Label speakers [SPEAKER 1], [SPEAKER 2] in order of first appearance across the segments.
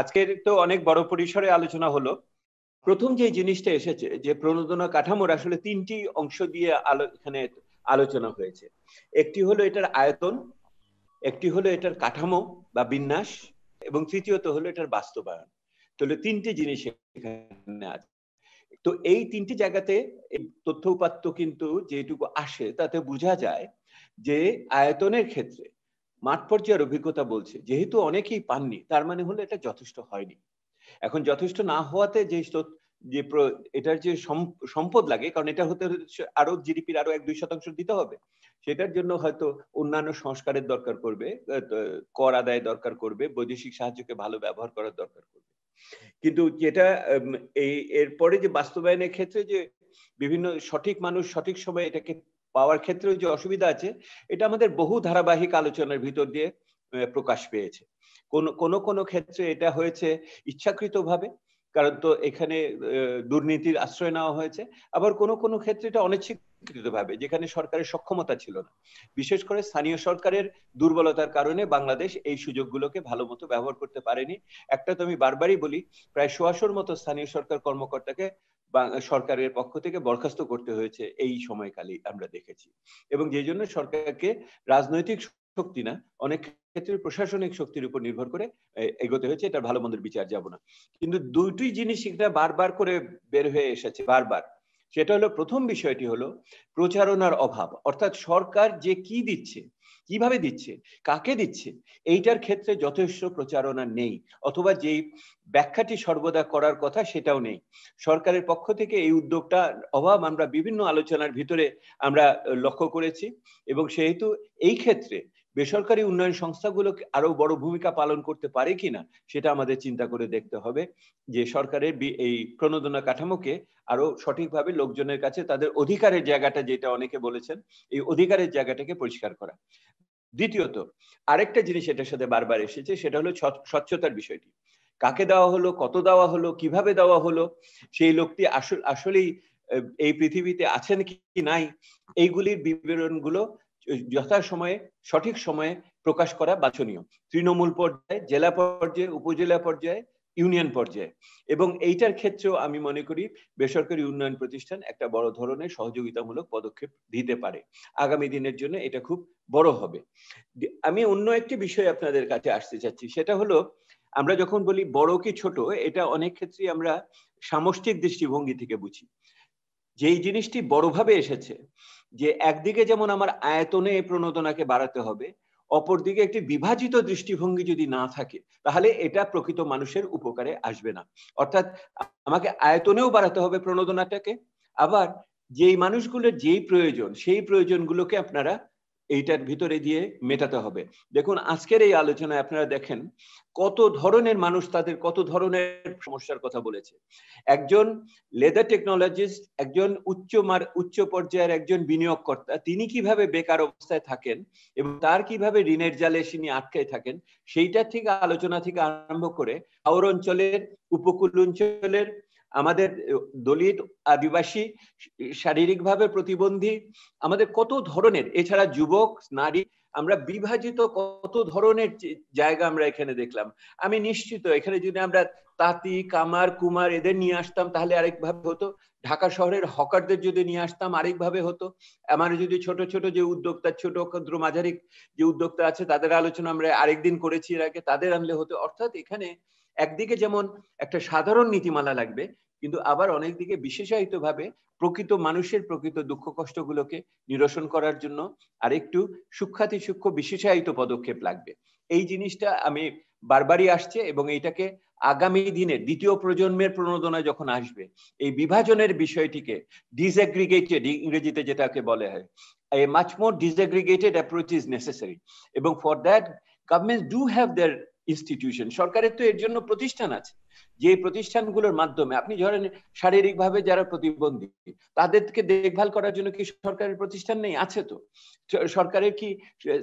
[SPEAKER 1] আজকের তো অনেক বড় পরিসরে আলোচনা হলো প্রথম যে জিনিসটা এসেছে যে প্রণোদনা কাঠামোর আসলে তিনটি অংশ দিয়ে আলো এখানে আলোচনা হয়েছে একটি হলো এটার আয়তন একটি হলো এটার কাঠামো বা বিন্যাস এবং তৃতীয়ত হলো এটার বাস্তবায়ন তাহলে তিনটি জিনিস এখানে আছে তো এই তিনটি জায়গাতে তথ্য উপাত্ত কিন্তু যেটুকু আসে তাতে বোঝা যায় যে আয়তনের ক্ষেত্রে মাঠ পর্যায়ের অভিজ্ঞতা বলছে যেহেতু অনেকেই পাননি তার মানে হলো এটা যথেষ্ট হয়নি এখন যথেষ্ট না হওয়াতে যে যে এটার যে সম্পদ লাগে কারণ এটা হতে আরো জিডিপির আরো এক দুই শতাংশ দিতে হবে সেটার জন্য হয়তো অন্যান্য সংস্কারের দরকার করবে কর আদায় দরকার করবে বৈদেশিক সাহায্যকে ভালো ব্যবহার করার দরকার করবে কিন্তু যেটা এই এরপরে যে বাস্তবায়নের ক্ষেত্রে যে বিভিন্ন সঠিক মানুষ সঠিক সময়ে এটাকে পাওয়ার ক্ষেত্রেও যে অসুবিধা আছে এটা আমাদের বহু ধারাবাহিক আলোচনার ভিতর দিয়ে প্রকাশ পেয়েছে কোন কোন ক্ষেত্রে এটা হয়েছে ইচ্ছাকৃতভাবে কারণ তো এখানে দুর্নীতির আশ্রয় নেওয়া হয়েছে আবার কোন কোন ক্ষেত্রে এটা অনিচ্ছাকৃতভাবে যেখানে সরকারের সক্ষমতা ছিল না বিশেষ করে স্থানীয় সরকারের দুর্বলতার কারণে বাংলাদেশ এই সুযোগগুলোকে ভালো মতো ব্যবহার করতে পারেনি একটা তো আমি বারবারই বলি প্রায় সোয়াশোর মতো স্থানীয় সরকার কর্মকর্তাকে সরকারের পক্ষ থেকে বরখাস্ত করতে হয়েছে এই সময়কালে আমরা দেখেছি এবং যে জন্য সরকারকে রাজনৈতিক শক্তি না অনেক ক্ষেত্রে প্রশাসনিক শক্তির উপর নির্ভর করে এগোতে হয়েছে এটা ভালো মন্দের বিচার যাব না কিন্তু দুইটি জিনিস এটা বারবার করে বের হয়ে এসেছে বারবার সেটা হলো প্রথম বিষয়টি হলো প্রচারণার অভাব অর্থাৎ সরকার যে কি দিচ্ছে কিভাবে দিচ্ছে কাকে দিচ্ছে এইটার ক্ষেত্রে যথেষ্ট প্রচারণা নেই অথবা যেই ব্যাখ্যাটি সর্বদা করার কথা সেটাও নেই সরকারের পক্ষ থেকে এই উদ্যোগটা অভাব আমরা বিভিন্ন আলোচনার ভিতরে আমরা লক্ষ্য করেছি এবং সেহেতু এই ক্ষেত্রে বেসরকারি উন্নয়ন সংস্থাগুলো আরো বড় ভূমিকা পালন করতে পারে কিনা সেটা আমাদের চিন্তা করে দেখতে হবে যে সরকারের এই প্রণোদনা কাঠামোকে আরো সঠিকভাবে লোকজনের কাছে তাদের অধিকারের জায়গাটা যেটা অনেকে বলেছেন এই অধিকারের জায়গাটাকে পরিষ্কার করা দ্বিতীয়ত আরেকটা জিনিস এটার সাথে বারবার এসেছে সেটা হলো স্বচ্ছতার বিষয়টি কাকে দেওয়া হলো কত দেওয়া হলো কিভাবে দেওয়া হলো সেই লোকটি আসল আসলেই এই পৃথিবীতে আছেন কি নাই এইগুলির বিবরণগুলো যথা সময়ে সঠিক সময়ে প্রকাশ করা বাছনীয় তৃণমূল পর্যায়ে জেলা পর্যায়ে উপজেলা পর্যায়ে ইউনিয়ন পর্যায়ে এবং এইটার ক্ষেত্রেও আমি মনে করি বেসরকারি উন্নয়ন প্রতিষ্ঠান একটা বড় ধরনের সহযোগিতামূলক পদক্ষেপ দিতে পারে আগামী দিনের জন্য এটা খুব বড় হবে আমি অন্য একটি বিষয় আপনাদের কাছে আসতে চাচ্ছি সেটা হলো আমরা যখন বলি বড় কি ছোট এটা অনেক ক্ষেত্রেই আমরা সামষ্টিক দৃষ্টিভঙ্গি থেকে বুঝি যেই জিনিসটি বড়ভাবে এসেছে যে একদিকে যেমন আমার আয়তনে প্রণোদনাকে বাড়াতে হবে অপরদিকে একটি বিভাজিত দৃষ্টিভঙ্গি যদি না থাকে তাহলে এটা প্রকৃত মানুষের উপকারে আসবে না অর্থাৎ আমাকে আয়তনেও বাড়াতে হবে প্রণোদনাটাকে আবার যেই মানুষগুলোর যেই প্রয়োজন সেই প্রয়োজনগুলোকে আপনারা এইটার ভিতরে দিয়ে মেটাতে হবে দেখুন আজকের এই আলোচনায় আপনারা দেখেন কত ধরনের মানুষ তাদের কত ধরনের সমস্যার কথা বলেছে একজন লেদার টেকনোলজিস্ট একজন উচ্চ মার উচ্চ পর্যায়ের একজন বিনিয়োগকর্তা তিনি কিভাবে বেকার অবস্থায় থাকেন এবং তার কিভাবে ঋণের জালে তিনি আটকে থাকেন সেইটার থেকে আলোচনা থেকে আরম্ভ করে আওর অঞ্চলের উপকূল অঞ্চলের আমাদের দলিত আদিবাসী শারীরিকভাবে প্রতিবন্ধী আমাদের কত ধরনের এছাড়া যুবক নারী আমরা বিভাজিত কত ধরনের জায়গা আমরা এখানে দেখলাম আমি নিশ্চিত এখানে যদি আমরা তাঁতি কামার কুমার এদের নিয়ে আসতাম তাহলে আরেকভাবে হতো ঢাকা শহরের হকারদের যদি নিয়ে আসতাম আরেকভাবে হতো আমার যদি ছোট ছোট যে উদ্যোক্তা ছোট ক্ষুদ্র মাঝারি যে উদ্যোক্তা আছে তাদের আলোচনা আমরা আরেকদিন করেছি এর আগে তাদের আনলে হতো অর্থাৎ এখানে একদিকে যেমন একটা সাধারণ নীতিমালা লাগবে কিন্তু আবার অনেক দিকে বিশেষায়িতভাবে প্রকৃত মানুষের প্রকৃত দুঃখ কষ্টগুলোকে নিরসন করার জন্য আরেকটু সূক্ষাতি সূক্ষ্ম বিশেষায়িত পদক্ষেপ লাগবে এই জিনিসটা আমি বারবারই আসছে এবং এইটাকে আগামী দিনে দ্বিতীয় প্রজন্মের প্রণোদনা যখন আসবে এই বিভাজনের বিষয়টিকে ডিসএগ্রিগেটেড ইংরেজিতে যেটাকে বলে হয় a much more disaggregated approach is necessary এবং for that government do have their institution সরকারের তো এর জন্য প্রতিষ্ঠান আছে যে প্রতিষ্ঠানগুলোর মাধ্যমে আপনি ধরেন শারীরিক ভাবে যারা প্রতিবন্ধী তাদেরকে দেখভাল করার জন্য কি সরকারের প্রতিষ্ঠান নেই আছে তো সরকারের কি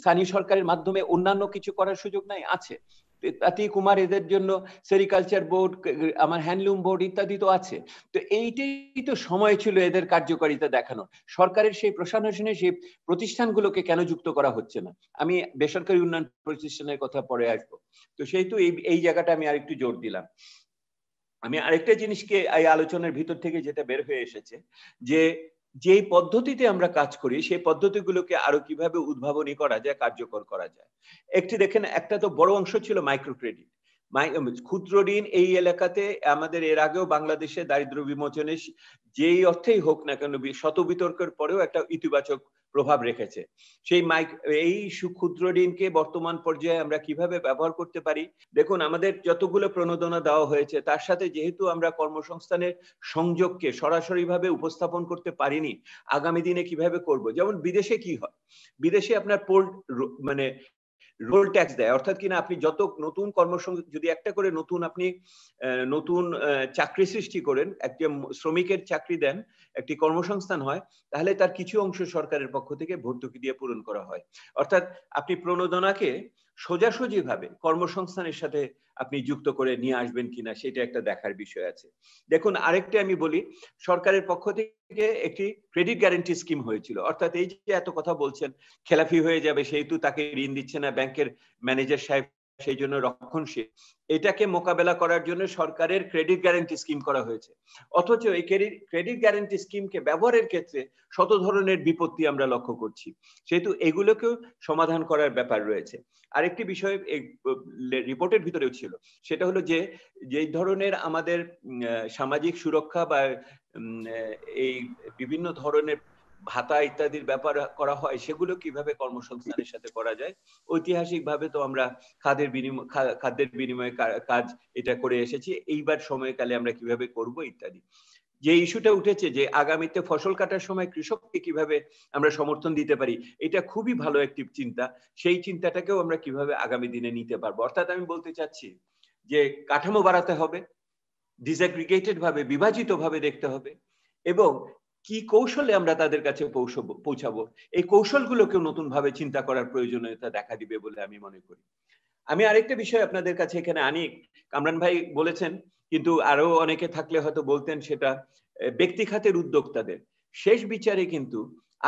[SPEAKER 1] স্থানীয় সরকারের মাধ্যমে অন্যান্য কিছু করার সুযোগ নাই আছে আতিক কুমার এদের জন্য সেরিকালচার বোর্ড আমার হ্যান্ডলুম বোর্ড ইত্যাদি তো আছে তো এইটাই তো সময় ছিল এদের কার্যকারিতা দেখানোর সরকারের সেই প্রশাসনে সেই প্রতিষ্ঠানগুলোকে কেন যুক্ত করা হচ্ছে না আমি বেসরকারি উন্নয়ন প্রতিষ্ঠানের কথা পরে আসবো তো সেই তো এই এই জায়গাটা আমি আরেকটু জোর দিলাম আমি আরেকটা জিনিসকে এই আলোচনার ভিতর থেকে যেটা বের হয়ে এসেছে যে যে পদ্ধতিতে আমরা কাজ করি সেই পদ্ধতিগুলোকে আরো কিভাবে উদ্ভাবনী করা যায় কার্যকর করা যায় একটি দেখেন একটা তো বড় অংশ ছিল মাইক্রো ক্রেডিট ক্ষুদ্র ঋণ এই এলাকাতে আমাদের এর আগেও বাংলাদেশে দারিদ্র বিমোচনে যেই অর্থেই হোক না কেন শত বিতর্কের পরেও একটা ইতিবাচক প্রভাব রেখেছে সেই মাইক এই সুক্ষুদ্র ঋণকে বর্তমান পর্যায়ে আমরা কিভাবে ব্যবহার করতে পারি দেখুন আমাদের যতগুলো প্রণোদনা দেওয়া হয়েছে তার সাথে যেহেতু আমরা কর্মসংস্থানের সংযোগকে সরাসরিভাবে উপস্থাপন করতে পারিনি আগামী দিনে কিভাবে করব যেমন বিদেশে কি হয় বিদেশে আপনার পোল্ট মানে রোল ট্যাক্স দেয় অর্থাৎ কিনা আপনি যত নতুন কর্মসংস্থান যদি একটা করে নতুন আপনি নতুন চাকরি সৃষ্টি করেন একটি শ্রমিকের চাকরি দেন একটি কর্মসংস্থান হয় তাহলে তার কিছু অংশ সরকারের পক্ষ থেকে ভর্তুকি দিয়ে পূরণ করা হয় অর্থাৎ আপনি প্রণোদনাকে সোজাসুজি ভাবে কর্মসংস্থানের সাথে আপনি যুক্ত করে নিয়ে আসবেন কিনা সেটা একটা দেখার বিষয় আছে দেখুন আরেকটি আমি বলি সরকারের পক্ষ থেকে একটি ক্রেডিট গ্যারেন্টি স্কিম হয়েছিল অর্থাৎ এই যে এত কথা বলছেন খেলাফি হয়ে যাবে সেহেতু তাকে ঋণ দিচ্ছে না ব্যাংকের ম্যানেজার সাহেব সেই জন্য রক্ষণশীল এটাকে মোকাবেলা করার জন্য সরকারের ক্রেডিট গ্যারান্টি স্কিম করা হয়েছে অথচ এই ক্রেডিট গ্যারান্টি স্কিমকে ব্যবহারের ক্ষেত্রে শত ধরনের বিপত্তি আমরা লক্ষ্য করছি সেহেতু এগুলোকেও সমাধান করার ব্যাপার রয়েছে আরেকটি বিষয় রিপোর্টের ভিতরেও ছিল সেটা হলো যে যেই ধরনের আমাদের সামাজিক সুরক্ষা বা এই বিভিন্ন ধরনের ভাতা ইত্যাদির ব্যাপার করা হয় সেগুলো কিভাবে কর্মসংস্থানের সাথে করা যায় ঐতিহাসিক ভাবে তো আমরা খাদের বিনিময় খাদ্যের বিনিময়ে কাজ এটা করে এসেছি এইবার সময়কালে আমরা কিভাবে করব ইত্যাদি যে ইস্যুটা উঠেছে যে আগামীতে ফসল কাটার সময় কৃষককে কিভাবে আমরা সমর্থন দিতে পারি এটা খুবই ভালো একটি চিন্তা সেই চিন্তাটাকেও আমরা কিভাবে আগামী দিনে নিতে পারবো অর্থাৎ আমি বলতে চাচ্ছি যে কাঠামো বাড়াতে হবে ডিসঅ্যাগ্রিগেটেড ভাবে বিভাজিত ভাবে দেখতে হবে এবং কি কৌশলে আমরা তাদের কাছে পৌঁছাবো এই কৌশলগুলোকেও ভাবে চিন্তা করার প্রয়োজনীয়তা দেখা দিবে বলে আমি মনে করি আমি আরেকটা বিষয় আপনাদের কাছে এখানে আনি কামরান ভাই বলেছেন কিন্তু আরো অনেকে থাকলে হয়তো বলতেন সেটা ব্যক্তি খাতের উদ্যোক্তাদের শেষ বিচারে কিন্তু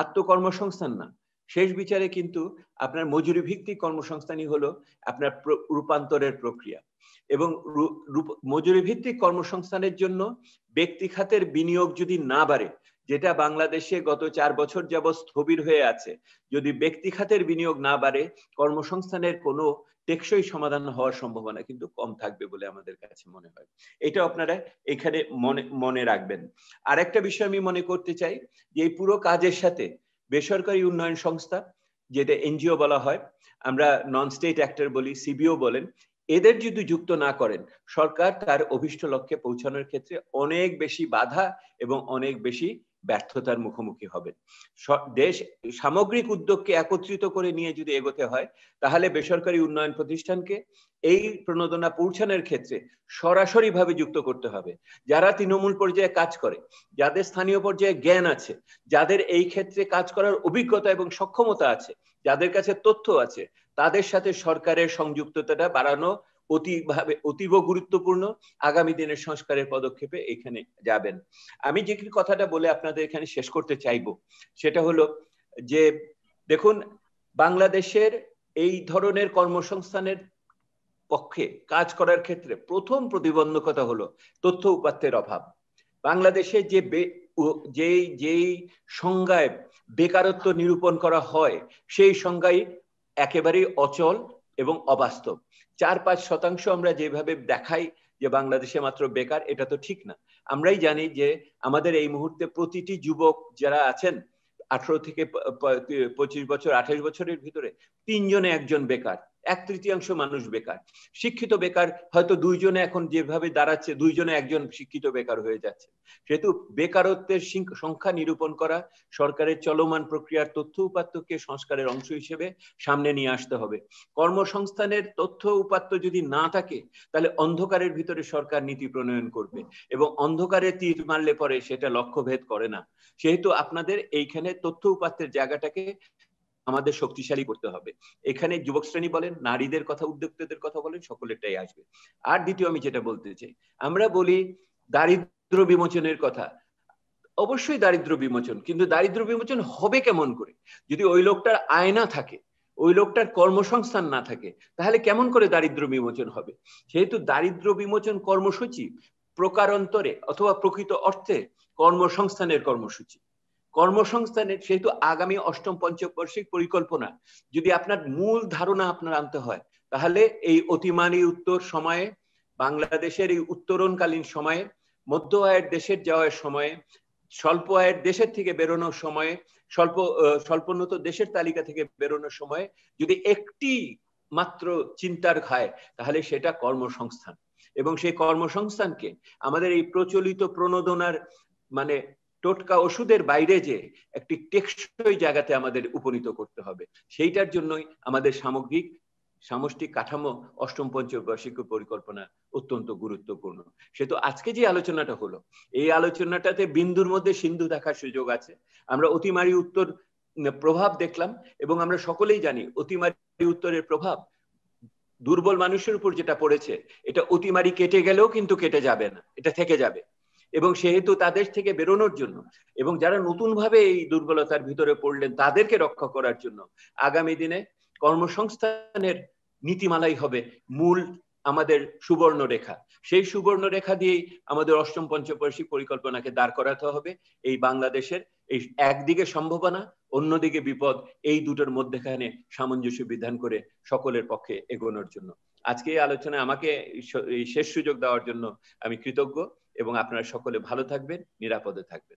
[SPEAKER 1] আত্মকর্মসংস্থান না শেষ বিচারে কিন্তু আপনার মজুরি ভিত্তিক কর্মসংস্থানই হলো আপনার রূপান্তরের প্রক্রিয়া এবং মজুরি ভিত্তিক কর্মসংস্থানের জন্য ব্যক্তি খাতের বিনিয়োগ যদি না বাড়ে যেটা বাংলাদেশে গত চার বছর যাবৎ স্থবির হয়ে আছে যদি ব্যক্তি খাতের বিনিয়োগ না বাড়ে কর্মসংস্থানের কোনো টেকসই সমাধান হওয়ার সম্ভাবনা কিন্তু কম থাকবে বলে আমাদের কাছে মনে হয় এটা আপনারা এখানে মনে মনে রাখবেন আর একটা বিষয় আমি মনে করতে চাই যে এই পুরো কাজের সাথে বেসরকারি উন্নয়ন সংস্থা যেটা এনজিও বলা হয় আমরা নন স্টেট অ্যাক্টর বলি সিবিও বলেন এদের যদি যুক্ত না করেন সরকার তার অভিষ্ট লক্ষ্যে পৌঁছানোর ক্ষেত্রে অনেক বেশি বাধা এবং অনেক বেশি ব্যর্থতার মুখোমুখি হবেন দেশ সামগ্রিক উদ্যোগকে একত্রিত করে নিয়ে যদি এগোতে হয় তাহলে বেসরকারি উন্নয়ন প্রতিষ্ঠানকে এই প্রণোদনা পৌঁছানোর ক্ষেত্রে সরাসরি ভাবে যুক্ত করতে হবে যারা তৃণমূল পর্যায়ে কাজ করে যাদের স্থানীয় পর্যায়ে জ্ঞান আছে যাদের এই ক্ষেত্রে কাজ করার অভিজ্ঞতা এবং সক্ষমতা আছে যাদের কাছে তথ্য আছে তাদের সাথে সরকারের সংযুক্ততাটা বাড়ানো অতিভাবে অতীব গুরুত্বপূর্ণ আগামী দিনের সংস্কারের পদক্ষেপে এখানে যাবেন আমি যে কথাটা বলে আপনাদের এখানে শেষ করতে চাইব সেটা হলো যে দেখুন বাংলাদেশের এই ধরনের কর্মসংস্থানের পক্ষে কাজ করার ক্ষেত্রে প্রথম প্রতিবন্ধকতা হলো তথ্য উপাত্তের অভাব বাংলাদেশে যে যেই যেই সংজ্ঞায় বেকারত্ব নিরূপণ করা হয় সেই সংজ্ঞায় একেবারেই অচল এবং অবাস্তব চার পাঁচ শতাংশ আমরা যেভাবে দেখাই যে বাংলাদেশে মাত্র বেকার এটা তো ঠিক না আমরাই জানি যে আমাদের এই মুহূর্তে প্রতিটি যুবক যারা আছেন আঠারো থেকে পঁচিশ বছর আঠাশ বছরের ভিতরে তিনজনে একজন বেকার এক তৃতীয়াংশ মানুষ বেকার শিক্ষিত বেকার হয়তো দুইজনে এখন যেভাবে দাঁড়াচ্ছে দুইজনে একজন শিক্ষিত বেকার হয়ে যাচ্ছে সেহেতু বেকারত্বের সংখ্যা নিরূপণ করা সরকারের চলমান প্রক্রিয়ার তথ্য উপাত্তকে সংস্কারের অংশ হিসেবে সামনে নিয়ে আসতে হবে কর্মসংস্থানের তথ্য উপাত্ত যদি না থাকে তাহলে অন্ধকারের ভিতরে সরকার নীতি প্রণয়ন করবে এবং অন্ধকারে তীর মারলে পরে সেটা লক্ষ্যভেদ করে না সেহেতু আপনাদের এইখানে তথ্য উপাত্তের জায়গাটাকে আমাদের শক্তিশালী করতে হবে এখানে যুবক শ্রেণী বলেন নারীদের কথা উদ্যোক্তাদের কথা বলেন সকলেরটাই আসবে আর দ্বিতীয় আমি যেটা বলতে চাই আমরা বলি দারিদ্র বিমোচনের কথা অবশ্যই দারিদ্র বিমোচন কিন্তু দারিদ্র বিমোচন হবে কেমন করে যদি ওই লোকটার আয় না থাকে ওই লোকটার কর্মসংস্থান না থাকে তাহলে কেমন করে দারিদ্র বিমোচন হবে যেহেতু দারিদ্র বিমোচন কর্মসূচি প্রকারান্তরে অথবা প্রকৃত অর্থে কর্মসংস্থানের কর্মসূচি কর্মসংস্থানের সেহেতু আগামী অষ্টম পঞ্চবর্ষিক পরিকল্পনা যদি আপনার মূল ধারণা আপনার আনতে হয় তাহলে এই অতিমারি উত্তর সময়ে বাংলাদেশের এই উত্তরণকালীন সময়ে মধ্য আয়ের দেশের যাওয়ার সময়ে স্বল্প আয়ের দেশের থেকে বেরোনোর সময়ে স্বল্প স্বল্পোন্নত দেশের তালিকা থেকে বেরোনোর সময়ে যদি একটি মাত্র চিন্তার খায় তাহলে সেটা কর্মসংস্থান এবং সেই কর্মসংস্থানকে আমাদের এই প্রচলিত প্রণোদনার মানে টোটকা ওষুধের বাইরে যে একটি টেকসই জায়গাতে আমাদের উপনীত করতে হবে সেইটার জন্যই আমাদের সামগ্রিক সামষ্টিক কাঠামো অষ্টম পঞ্চবার্ষিক পরিকল্পনা অত্যন্ত গুরুত্বপূর্ণ সে তো আজকে যে আলোচনাটা হলো এই আলোচনাটাতে বিন্দুর মধ্যে সিন্ধু দেখার সুযোগ আছে আমরা অতিমারি উত্তর প্রভাব দেখলাম এবং আমরা সকলেই জানি অতিমারি উত্তরের প্রভাব দুর্বল মানুষের উপর যেটা পড়েছে এটা অতিমারি কেটে গেলেও কিন্তু কেটে যাবে না এটা থেকে যাবে এবং সেহেতু তাদের থেকে বেরোনোর জন্য এবং যারা নতুনভাবে এই দুর্বলতার ভিতরে পড়লেন তাদেরকে রক্ষা করার জন্য আগামী দিনে কর্মসংস্থানের নীতিমালাই হবে মূল আমাদের সুবর্ণরেখা সেই সুবর্ণরেখা দিয়েই আমাদের অষ্টম পঞ্চবার্ষিক পরিকল্পনাকে দাঁড় করাতে হবে এই বাংলাদেশের এই একদিকে সম্ভাবনা অন্যদিকে বিপদ এই দুটোর মধ্যেখানে সামঞ্জস্য বিধান করে সকলের পক্ষে এগোনোর জন্য আজকে এই আলোচনায় আমাকে শেষ সুযোগ দেওয়ার জন্য আমি কৃতজ্ঞ এবং আপনারা সকলে ভালো থাকবেন নিরাপদে থাকবেন